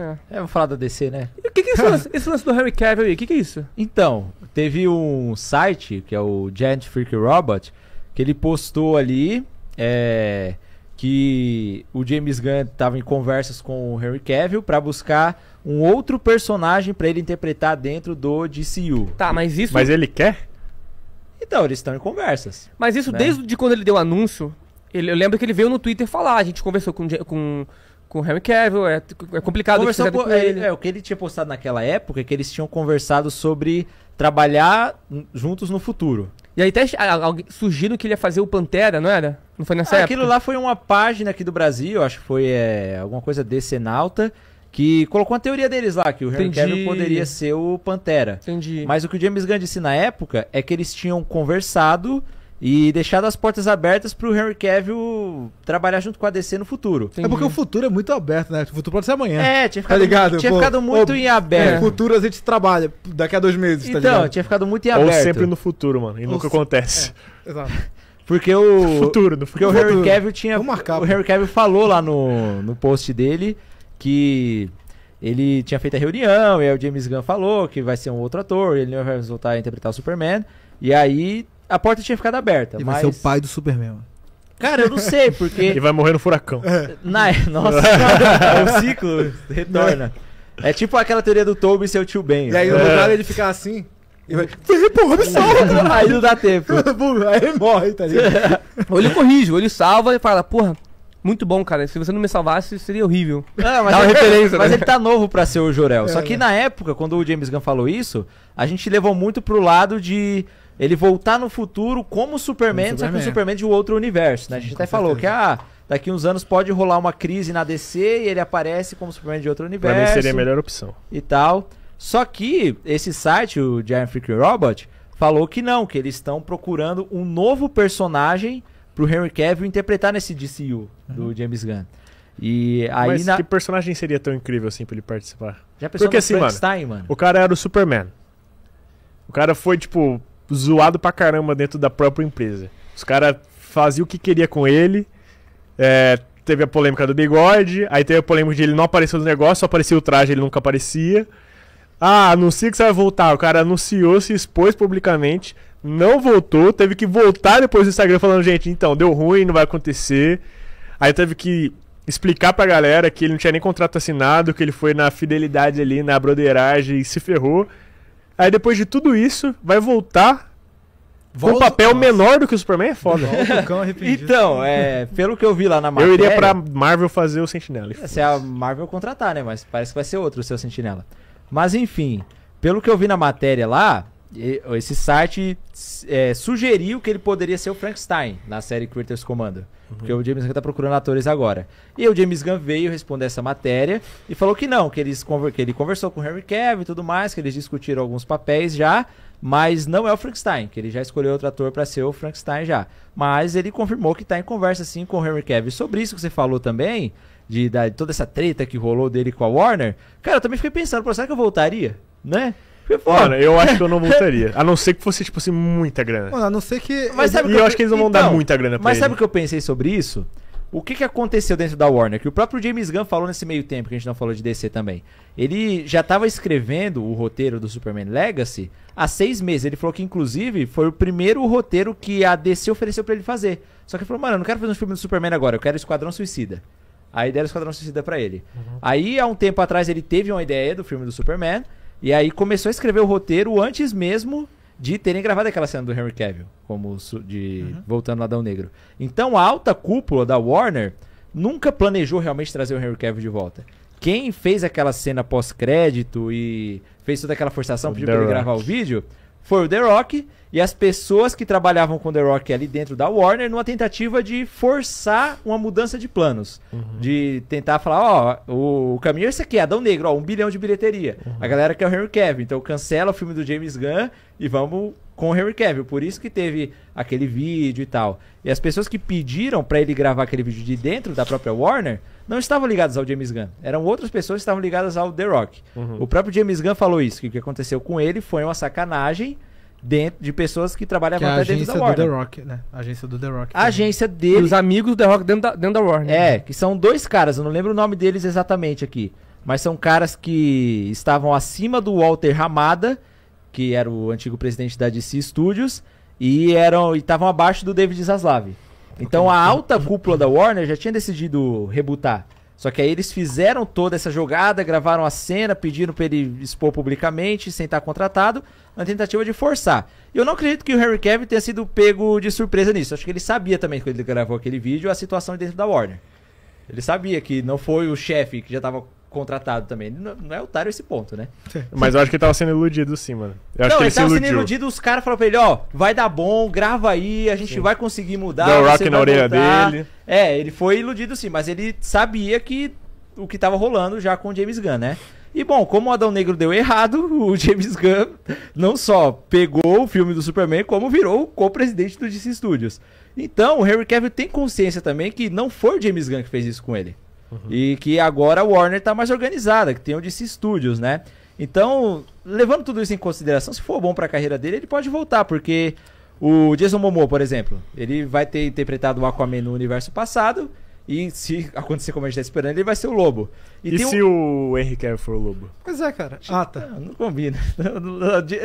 É. é. vamos falar da DC, né? E o que, que é esse, lance, esse lance do Harry Cavill aí? O que, que é isso? Então, teve um site, que é o Giant Freak Robot, que ele postou ali é, que o James Gunn estava em conversas com o Henry Cavill para buscar um outro personagem para ele interpretar dentro do DCU. Tá, mas isso. Mas ele quer? Então, eles estão em conversas. Mas isso né? desde de quando ele deu o anúncio. Ele, eu lembro que ele veio no Twitter falar, a gente conversou com, com com o Henry Cavill, é, é complicado Conversou com, com é, ele. É, o que ele tinha postado naquela época é que eles tinham conversado sobre trabalhar juntos no futuro. E aí até surgiram que ele ia fazer o Pantera, não era? Não foi nessa ah, época? Aquilo lá foi uma página aqui do Brasil, acho que foi é, alguma coisa de Senalta que colocou a teoria deles lá, que o Henry Cavill poderia ser o Pantera. Entendi. Mas o que o James Gunn disse na época é que eles tinham conversado e deixado as portas abertas pro Henry Cavill trabalhar junto com a DC no futuro. É porque o futuro é muito aberto, né? O futuro pode ser amanhã. É, tinha tá ficado, tá ligado? Tinha Pô, ficado muito ou, em aberto. É, futuro a gente trabalha daqui a dois meses, tá então, tá ligado? Então, tinha ficado muito em aberto. Ou sempre no futuro, mano. E ou nunca se... acontece. É, exato. Porque o. futuro, no futuro. Porque o Henry Cavill tinha. Vamos marcar, o Henry Cavill falou lá no, no post dele que ele tinha feito a reunião, e aí o James Gunn falou que vai ser um outro ator, ele não vai voltar a interpretar o Superman. E aí a porta tinha ficado aberta. E mas... vai ser o pai do Superman. Cara, eu não sei, porque. Ele vai morrer no furacão. É. Na... Nossa, o é ciclo retorna. É tipo aquela teoria do Toby ser o tio Ben. E aí, no né? lugar é. ele ficar assim. E vai, porra, me salva! aí não dá tempo. aí ele morre, tá ligado? ou ele corrige, ou ele salva e fala, porra, muito bom, cara. Se você não me salvasse, seria horrível. É, mas, tá- referência. mas né? ele tá novo para ser o Jorel. É, Só que né? na época, quando o James Gunn falou isso, a gente levou muito pro lado de ele voltar no futuro como Superman, como só que o Superman de outro universo, né? A gente Sim, até falou que ah, daqui uns anos pode rolar uma crise na DC e ele aparece como Superman de outro universo. Pra mim seria a melhor opção. E tal. Só que esse site, o Giant Freak Robot, falou que não, que eles estão procurando um novo personagem pro Henry Cavill interpretar nesse DCU do uhum. James Gunn. E aí Mas na... que personagem seria tão incrível assim pra ele participar? Já pensou Porque, no assim, mano, mano, o cara era o Superman. O cara foi, tipo, zoado pra caramba dentro da própria empresa. Os caras faziam o que queria com ele. É, teve a polêmica do bigode, aí teve a polêmica de ele não aparecer no negócio, só aparecia o traje, ele nunca aparecia. Ah, anuncia que você vai voltar. O cara anunciou, se expôs publicamente, não voltou, teve que voltar depois no Instagram falando, gente, então, deu ruim, não vai acontecer. Aí teve que explicar pra galera que ele não tinha nem contrato assinado, que ele foi na fidelidade ali, na broderagem e se ferrou. Aí depois de tudo isso, vai voltar Volta, com um papel nossa. menor do que o Superman? É foda. Volta, o cão Então, é, pelo que eu vi lá na matéria... Eu iria pra Marvel fazer o Sentinela. É, se a Marvel contratar, né? Mas parece que vai ser outro o seu Sentinela. Mas enfim, pelo que eu vi na matéria lá, esse site é, sugeriu que ele poderia ser o Frankenstein na série Critters Commando. Uhum. Porque o James Gunn está procurando atores agora. E o James Gunn veio responder essa matéria e falou que não, que, eles que ele conversou com o Henry Cavill e tudo mais, que eles discutiram alguns papéis já, mas não é o Frankenstein, que ele já escolheu outro ator para ser o Frankenstein já. Mas ele confirmou que está em conversa sim com o Henry Cavill. Sobre isso que você falou também, de, toda essa treta que rolou dele com a Warner, cara, eu também fiquei pensando, será que eu voltaria? Né? Mano, eu acho que eu não voltaria. A não ser que fosse, tipo assim, muita grana. Mano, a não ser que. Mas sabe e que eu, acho que eles não vão então, dar muita grana pra Mas ele. sabe o que eu pensei sobre isso? O que, que aconteceu dentro da Warner? Que o próprio James Gunn falou nesse meio tempo, que a gente não falou de DC também. Ele já estava escrevendo o roteiro do Superman Legacy há seis meses. Ele falou que, inclusive, foi o primeiro roteiro que a DC ofereceu para ele fazer. Só que ele falou, mano, eu não quero fazer um filme do Superman agora, eu quero Esquadrão Suicida. Aí deram Esquadrão Suicida para ele. Uhum. Aí, há um tempo atrás, ele teve uma ideia do filme do Superman e aí começou a escrever o roteiro antes mesmo de terem gravado aquela cena do Henry Cavill, como de uhum. voltando lá Adão Negro. Então a alta cúpula da Warner nunca planejou realmente trazer o Henry Cavill de volta. Quem fez aquela cena pós-crédito e fez toda aquela forçação, o pediu The pra ele Rock. gravar o vídeo, foi o The Rock e as pessoas que trabalhavam com The Rock ali dentro da Warner numa tentativa de forçar uma mudança de planos. Uhum. De tentar falar, ó, oh, o caminho é esse aqui, Adão Negro, ó, um bilhão de bilheteria. Uhum. A galera quer o Henry Cavill, então cancela o filme do James Gunn e vamos com o Henry Cavill. Por isso que teve aquele vídeo e tal. E as pessoas que pediram para ele gravar aquele vídeo de dentro da própria Warner não estavam ligadas ao James Gunn. Eram outras pessoas que estavam ligadas ao The Rock. Uhum. O próprio James Gunn falou isso, que o que aconteceu com ele foi uma sacanagem dentro de pessoas que trabalhavam que é dentro da Warner. Do The Rock, né? agência do The Rock. agência dele. E os amigos do The Rock dentro da, dentro da Warner. É, né? que são dois caras, eu não lembro o nome deles exatamente aqui. Mas são caras que estavam acima do Walter Ramada, que era o antigo presidente da DC Studios, e eram estavam abaixo do David Zaslav. Então a alta cúpula da Warner já tinha decidido rebutar. Só que aí eles fizeram toda essa jogada, gravaram a cena, pediram para ele expor publicamente, sem estar tá contratado, na tentativa de forçar. E eu não acredito que o Harry Kevin tenha sido pego de surpresa nisso. Acho que ele sabia também, quando ele gravou aquele vídeo, a situação dentro da Warner. Ele sabia que não foi o chefe que já estava contratado também. Não, não é otário esse ponto, né? Mas eu acho que ele tava sendo iludido sim, mano. Eu acho não, que ele, ele tava sendo iludido, os caras falaram pra ele, ó, vai dar bom, grava aí, a gente sim. vai conseguir mudar. Deu rock na orelha dele. É, ele foi iludido sim, mas ele sabia que o que tava rolando já com o James Gunn, né? E bom, como o Adão Negro deu errado, o James Gunn não só pegou o filme do Superman, como virou o co-presidente do DC Studios. Então, o Harry Cavill tem consciência também que não foi o James Gunn que fez isso com ele. Uhum. E que agora a Warner está mais organizada, que tem o DC Studios, né? Então, levando tudo isso em consideração, se for bom para a carreira dele, ele pode voltar, porque o Jason Momoa, por exemplo, ele vai ter interpretado o Aquaman no universo passado, e se acontecer como a gente tá esperando, ele vai ser o lobo. E, e se um... o Henry Cavill for o lobo? Pois é, cara. Ah, tá. Não, não combina.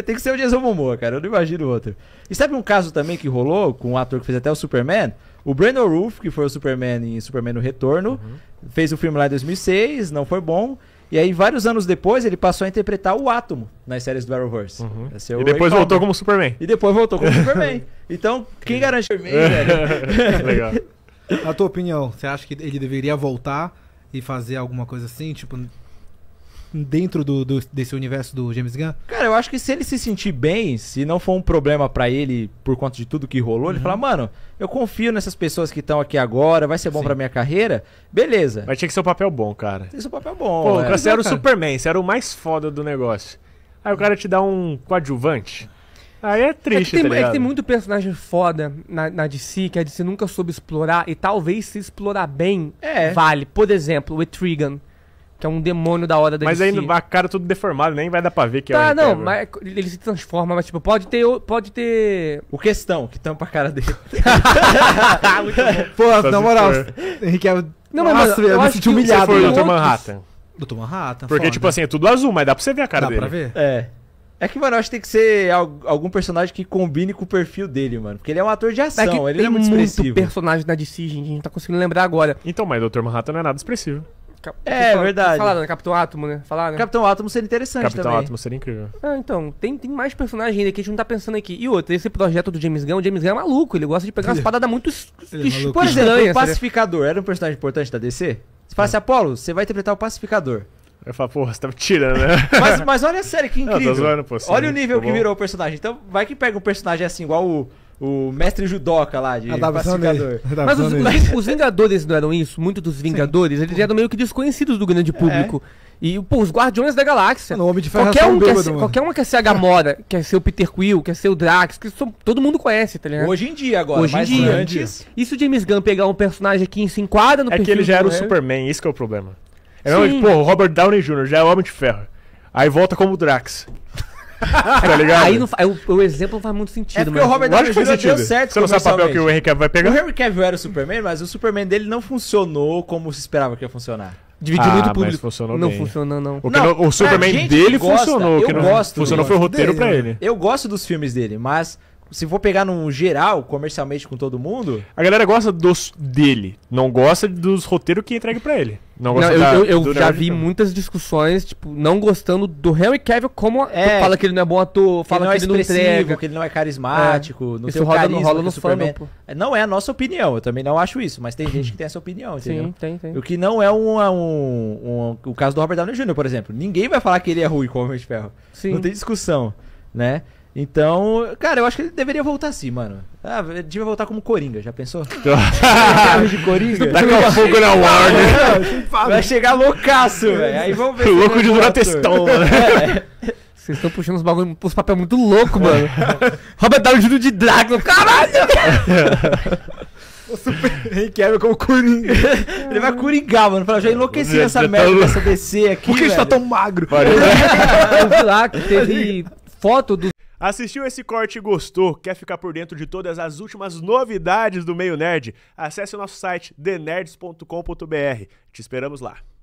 Tem que ser o Jason Momoa, cara. Eu não imagino outro. E sabe um caso também que rolou com um ator que fez até o Superman? O Brandon Roof, que foi o Superman em Superman no Retorno, uhum. Fez o filme lá em 2006, não foi bom. E aí, vários anos depois, ele passou a interpretar o Átomo nas séries do Arrowverse. Uhum. É e depois Ray voltou Palmer. como Superman. E depois voltou como Superman. Então, quem garante Superman, velho? Legal. A tua opinião, você acha que ele deveria voltar e fazer alguma coisa assim? Tipo, dentro do, do, desse universo do James Gunn? Cara, eu acho que se ele se sentir bem, se não for um problema para ele por conta de tudo que rolou, uhum. ele fala, mano, eu confio nessas pessoas que estão aqui agora, vai ser bom para pra minha carreira, beleza. Mas tinha que ser um papel bom, cara. Tinha que ser um papel bom. Pô, né? você era o Superman, você era o mais foda do negócio. Aí o cara te dá um coadjuvante. Aí é triste, é que tem, tá é que tem muito personagem foda na, na DC que a DC nunca soube explorar e talvez se explorar bem é. vale. Por exemplo, o Etrigan que é um demônio da hora da Mas ainda a cara tudo deformada, nem vai dar pra ver que é tá, é o não, mas ele se transforma, mas tipo, pode ter. Pode ter. O questão, que tampa a cara dele. Pô, na moral, Henrique é. Não, mas Nossa, eu, eu me senti humilhado. Você foi o Dr. Manhattan. Dr. Manhattan. Porque, foda. tipo assim, é tudo azul, mas dá pra você ver a cara dá dele. Dá pra ver? É. É que, mano, eu acho que tem que ser algum personagem que combine com o perfil dele, mano. Porque ele é um ator de é ação, é ele tem é muito expressivo. muito personagem da DC, gente. A gente tá conseguindo lembrar agora. Então, mas Dr. Manhattan não é nada expressivo. Cap... É, fala, verdade. Falaram, né? Capitão Átomo, né? Falaram, né? Capitão Átomo seria interessante Capitão também. Capitão Átomo seria incrível. Ah, então, tem, tem mais personagem ainda que a gente não tá pensando aqui. E outro, esse projeto do James Gunn, o James Gunn é maluco, ele gosta de pegar umas paradas muito ele é Por exemplo, né? o Pacificador era um personagem importante da DC? Você fala assim, é. Apolo, você vai interpretar o Pacificador. Eu falo, porra, você tá me tirando, né? mas, mas olha a série, que incrível. Não, zoando, pô, olha o nível que virou o personagem. Então, vai que pega um personagem assim, igual o o mestre judoca lá de ah, mas os, os Vingadores não eram isso? Muitos dos Vingadores, Sim. eles eram meio que desconhecidos do grande é. público. É. E, pô, os Guardiões da Galáxia. É é qualquer, um quer ser, qualquer um quer ser a Gamora, quer ser o Peter Quill, quer ser o Drax, que são, todo mundo conhece, tá ligado? Hoje em dia agora, Hoje em dia. antes... E se o James Gunn pegar um personagem que se enquadra no É que ele já era o Superman, que é o problema. É, pô, o Robert Downey Jr. já é o Homem de Ferro. Aí volta como o Drax tá ligado? Aí não, o, o exemplo não faz muito sentido. É porque mas... o Robert Downey deu certo Você não sabe o papel que o Henry Cavill vai pegar? O Henry Cavill era o Superman, mas o Superman dele não funcionou como se esperava que ia funcionar. Dividiu ah, muito público. Funcionou não bem. funcionou, não. O, não, não, o Superman dele gosta, funcionou. O que não gosto, funcionou foi o roteiro dele, pra né? ele. Eu gosto dos filmes dele, mas se for pegar num geral, comercialmente com todo mundo. A galera gosta dos dele, não gosta dos roteiros que entregue para ele. Não gosta não, da, eu, eu, já vi muitas discussões, tipo, não gostando do Henry Cavill como é, fala que ele não é bom ator, fala que é ele não, é entrega, que ele não é carismático, é. não isso tem rola, carisma rola no Fã, é não, não, é a nossa opinião, eu também não acho isso, mas tem gente que tem essa opinião, entendeu? Sim, tem, tem. O que não é um, é um, um, o caso do Robert Downey Jr., por exemplo. Ninguém vai falar que ele é ruim como Homem de Ferro. Sim. Não tem discussão, né? Então, cara, eu acho que ele deveria voltar assim, mano. Ah, ele devia voltar como Coringa, já pensou? de Coringa? Tá com fogo na Warner. Vai chegar loucaço, velho. Aí vamos ver. Louco de durar testão, né? É. Vocês estão puxando os bagulho, muito louco, mano. Robert Downey Jr. de Drácula, caralho! o Super Henrique como Coringa. Ele vai coringar, mano. Fala, já enlouqueci essa tá merda, essa DC aqui, Por que tá velho? a gente tá tão magro? Eu né? vi lá que teve foto do Assistiu esse corte e gostou? Quer ficar por dentro de todas as últimas novidades do meio nerd? Acesse o nosso site thenerds.com.br. Te esperamos lá.